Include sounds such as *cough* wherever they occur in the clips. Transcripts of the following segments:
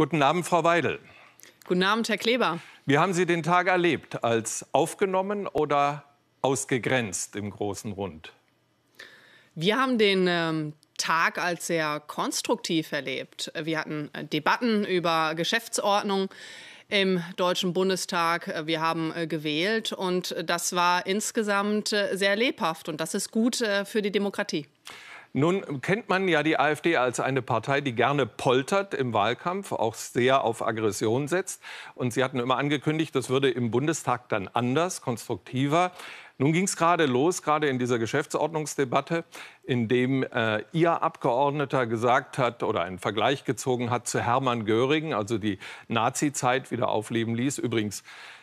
Guten Abend, Frau Weidel. Guten Abend, Herr Kleber. Wie haben Sie den Tag erlebt? Als aufgenommen oder ausgegrenzt im großen Rund? Wir haben den ähm, Tag als sehr konstruktiv erlebt. Wir hatten äh, Debatten über Geschäftsordnung im Deutschen Bundestag. Wir haben äh, gewählt und äh, das war insgesamt sehr lebhaft und das ist gut für die Demokratie. Nun kennt man ja die AfD als eine Partei, die gerne poltert im Wahlkampf, auch sehr auf Aggression setzt. Und Sie hatten immer angekündigt, das würde im Bundestag dann anders, konstruktiver. Nun ging es gerade los, gerade in dieser Geschäftsordnungsdebatte, in dem äh, Ihr Abgeordneter gesagt hat oder einen Vergleich gezogen hat zu Hermann Göring, also die Nazi-Zeit wieder aufleben ließ. Übrigens,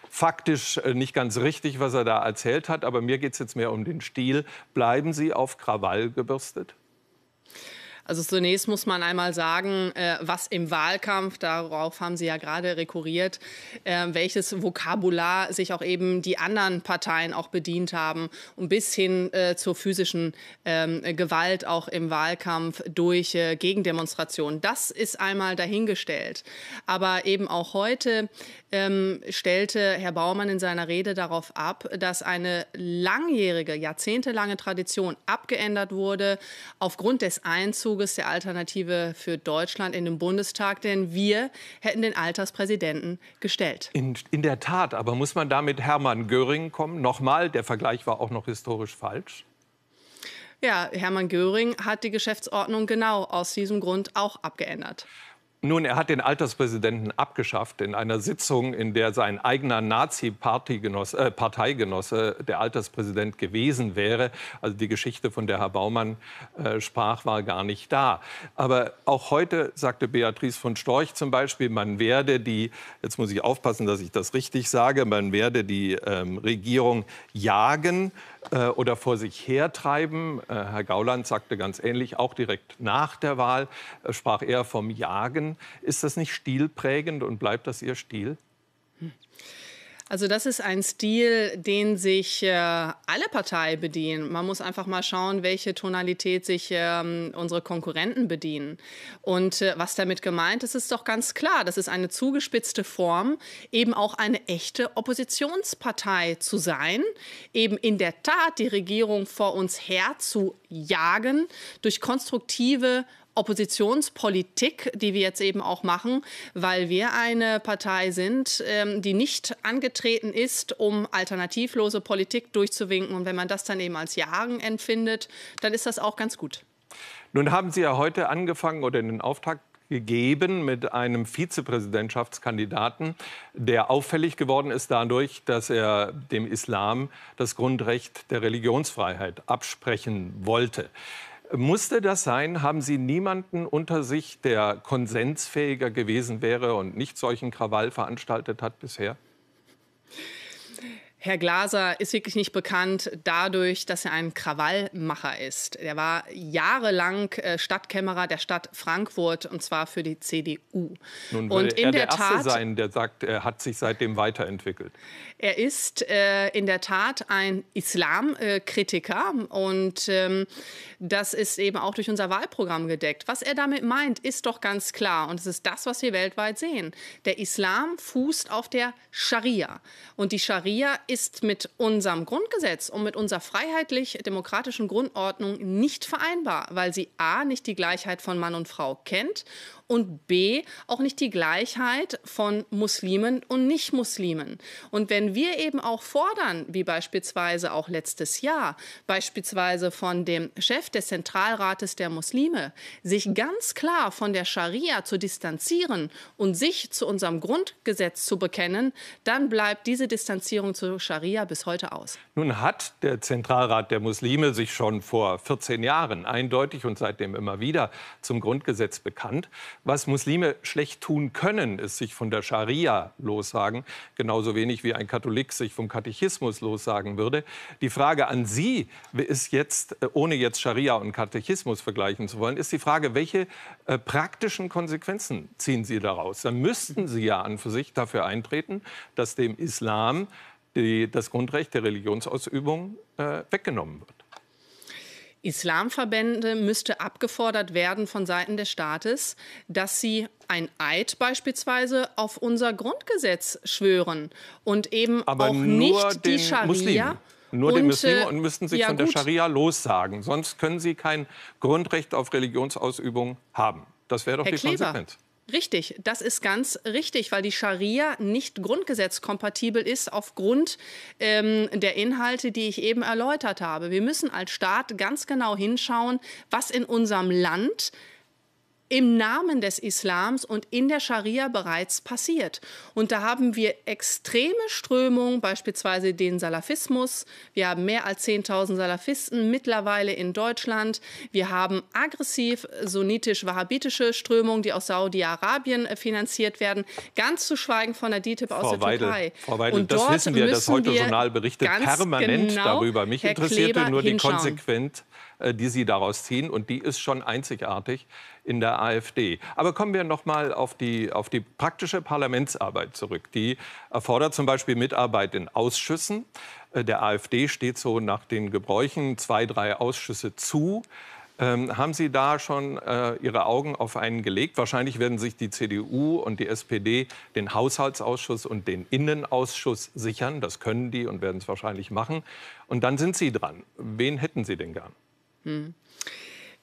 faktisch äh, nicht ganz richtig, was er da erzählt hat. Aber mir geht es jetzt mehr um den Stil. Bleiben Sie auf Krawall gebürstet? Also zunächst muss man einmal sagen, äh, was im Wahlkampf, darauf haben Sie ja gerade rekurriert, äh, welches Vokabular sich auch eben die anderen Parteien auch bedient haben und bis hin äh, zur physischen ähm, Gewalt auch im Wahlkampf durch Gegendemonstrationen. Das ist einmal dahingestellt. Aber eben auch heute ähm, stellte Herr Baumann in seiner Rede darauf ab, dass eine langjährige, jahrzehntelange Tradition abgeändert wurde aufgrund des Einzugs Zuges der Alternative für Deutschland in den Bundestag, denn wir hätten den Alterspräsidenten gestellt. In, in der Tat, aber muss man da mit Hermann Göring kommen? Nochmal, der Vergleich war auch noch historisch falsch. Ja, Hermann Göring hat die Geschäftsordnung genau aus diesem Grund auch abgeändert. Nun, er hat den Alterspräsidenten abgeschafft in einer Sitzung, in der sein eigener Nazi-Parteigenosse, äh, der Alterspräsident gewesen wäre. Also die Geschichte, von der Herr Baumann äh, sprach, war gar nicht da. Aber auch heute sagte Beatrice von Storch zum Beispiel, man werde die, jetzt muss ich aufpassen, dass ich das richtig sage, man werde die ähm, Regierung jagen äh, oder vor sich hertreiben. Äh, Herr Gauland sagte ganz ähnlich, auch direkt nach der Wahl äh, sprach er vom Jagen. Jahren. Ist das nicht stilprägend und bleibt das Ihr Stil? Also das ist ein Stil, den sich äh, alle Parteien bedienen. Man muss einfach mal schauen, welche Tonalität sich ähm, unsere Konkurrenten bedienen. Und äh, was damit gemeint ist, ist doch ganz klar. Das ist eine zugespitzte Form, eben auch eine echte Oppositionspartei zu sein, eben in der Tat die Regierung vor uns her zu jagen durch konstruktive Oppositionspolitik, die wir jetzt eben auch machen, weil wir eine Partei sind, ähm, die nicht angetreten ist, um alternativlose Politik durchzuwinken. Und wenn man das dann eben als Jagen empfindet, dann ist das auch ganz gut. Nun haben Sie ja heute angefangen oder in den Auftakt gegeben mit einem Vizepräsidentschaftskandidaten, der auffällig geworden ist dadurch, dass er dem Islam das Grundrecht der Religionsfreiheit absprechen wollte. Musste das sein? Haben Sie niemanden unter sich, der konsensfähiger gewesen wäre und nicht solchen Krawall veranstaltet hat bisher? Herr Glaser ist wirklich nicht bekannt dadurch, dass er ein Krawallmacher ist. Er war jahrelang äh, Stadtkämmerer der Stadt Frankfurt und zwar für die CDU. Nun und in er der, der Tat, Erste sein, der sagt, er hat sich seitdem weiterentwickelt. Er ist äh, in der Tat ein Islamkritiker ähm, und ähm, das ist eben auch durch unser Wahlprogramm gedeckt. Was er damit meint, ist doch ganz klar und es ist das, was wir weltweit sehen. Der Islam fußt auf der Scharia und die Scharia ist mit unserem Grundgesetz und mit unserer freiheitlich-demokratischen Grundordnung nicht vereinbar, weil sie a. nicht die Gleichheit von Mann und Frau kennt und b auch nicht die Gleichheit von Muslimen und Nicht-Muslimen. Und wenn wir eben auch fordern, wie beispielsweise auch letztes Jahr, beispielsweise von dem Chef des Zentralrates der Muslime, sich ganz klar von der Scharia zu distanzieren und sich zu unserem Grundgesetz zu bekennen, dann bleibt diese Distanzierung zur Scharia bis heute aus. Nun hat der Zentralrat der Muslime sich schon vor 14 Jahren eindeutig und seitdem immer wieder zum Grundgesetz bekannt. Was Muslime schlecht tun können, ist sich von der Scharia lossagen, genauso wenig wie ein Katholik sich vom Katechismus lossagen würde. Die Frage an Sie ist jetzt, äh, ohne jetzt Scharia und Katechismus vergleichen zu wollen, ist die Frage, welche äh, praktischen Konsequenzen ziehen Sie daraus? Dann müssten Sie ja an für sich dafür eintreten, dass dem Islam die, das Grundrecht der Religionsausübung äh, weggenommen wird. Islamverbände müsste abgefordert werden von Seiten des Staates, dass sie ein Eid beispielsweise auf unser Grundgesetz schwören und eben Aber auch nicht die Scharia. Muslimen. Nur und, den Muslimen äh, und müssten sich ja, von der gut. Scharia lossagen. Sonst können sie kein Grundrecht auf Religionsausübung haben. Das wäre doch Herr die Kleber, Konsequenz. Richtig, das ist ganz richtig, weil die Scharia nicht grundgesetzkompatibel ist aufgrund ähm, der Inhalte, die ich eben erläutert habe. Wir müssen als Staat ganz genau hinschauen, was in unserem Land im Namen des Islams und in der Scharia bereits passiert. Und da haben wir extreme Strömungen, beispielsweise den Salafismus. Wir haben mehr als 10.000 Salafisten mittlerweile in Deutschland. Wir haben aggressiv sunnitisch-wahhabitische Strömungen, die aus Saudi-Arabien äh, finanziert werden, ganz zu schweigen von der DITIB aus Frau der Weidel, Türkei. Frau Weidel, und das wissen wir, das heute Journal berichtet permanent genau darüber. Mich Herr interessierte Kleber nur hinschauen. die konsequent äh, die sie daraus ziehen. Und die ist schon einzigartig in der AfD. Aber kommen wir noch mal auf die, auf die praktische Parlamentsarbeit zurück. Die erfordert zum Beispiel Mitarbeit in Ausschüssen. Äh, der AfD steht so nach den Gebräuchen zwei, drei Ausschüsse zu. Ähm, haben Sie da schon äh, Ihre Augen auf einen gelegt? Wahrscheinlich werden sich die CDU und die SPD den Haushaltsausschuss und den Innenausschuss sichern. Das können die und werden es wahrscheinlich machen. Und dann sind Sie dran. Wen hätten Sie denn gern? Mm.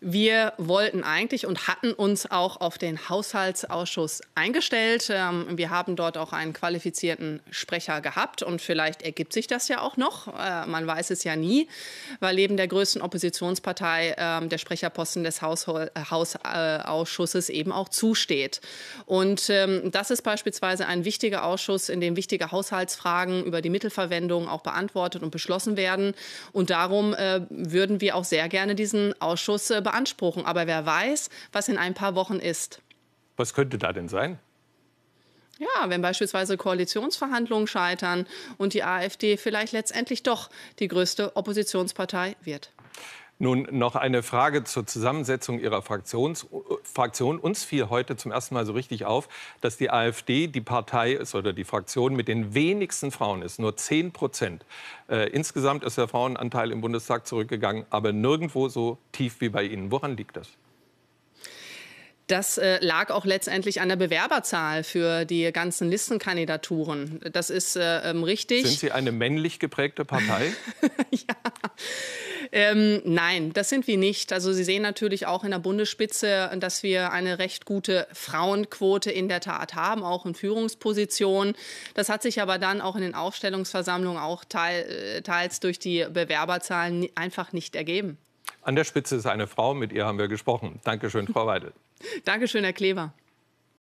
Wir wollten eigentlich und hatten uns auch auf den Haushaltsausschuss eingestellt. Ähm, wir haben dort auch einen qualifizierten Sprecher gehabt und vielleicht ergibt sich das ja auch noch. Äh, man weiß es ja nie, weil neben der größten Oppositionspartei ähm, der Sprecherposten des äh, Hausausschusses eben auch zusteht. Und ähm, das ist beispielsweise ein wichtiger Ausschuss, in dem wichtige Haushaltsfragen über die Mittelverwendung auch beantwortet und beschlossen werden. Und darum äh, würden wir auch sehr gerne diesen Ausschuss beantworten beanspruchen. Aber wer weiß, was in ein paar Wochen ist. Was könnte da denn sein? Ja, wenn beispielsweise Koalitionsverhandlungen scheitern und die AfD vielleicht letztendlich doch die größte Oppositionspartei wird. Nun noch eine Frage zur Zusammensetzung Ihrer Fraktions Fraktion. Uns fiel heute zum ersten Mal so richtig auf, dass die AfD die Partei ist oder die Fraktion mit den wenigsten Frauen ist. Nur 10 Prozent. Äh, insgesamt ist der Frauenanteil im Bundestag zurückgegangen, aber nirgendwo so tief wie bei Ihnen. Woran liegt das? Das äh, lag auch letztendlich an der Bewerberzahl für die ganzen Listenkandidaturen. Das ist äh, ähm, richtig. Sind Sie eine männlich geprägte Partei? *laughs* ja. Ähm, nein, das sind wir nicht. Also Sie sehen natürlich auch in der Bundesspitze, dass wir eine recht gute Frauenquote in der Tat haben, auch in Führungspositionen. Das hat sich aber dann auch in den Aufstellungsversammlungen auch teil, äh, teils durch die Bewerberzahlen einfach nicht ergeben. An der Spitze ist eine Frau, mit ihr haben wir gesprochen. Dankeschön, Frau Weidel. *laughs* Dankeschön, Herr Kleber.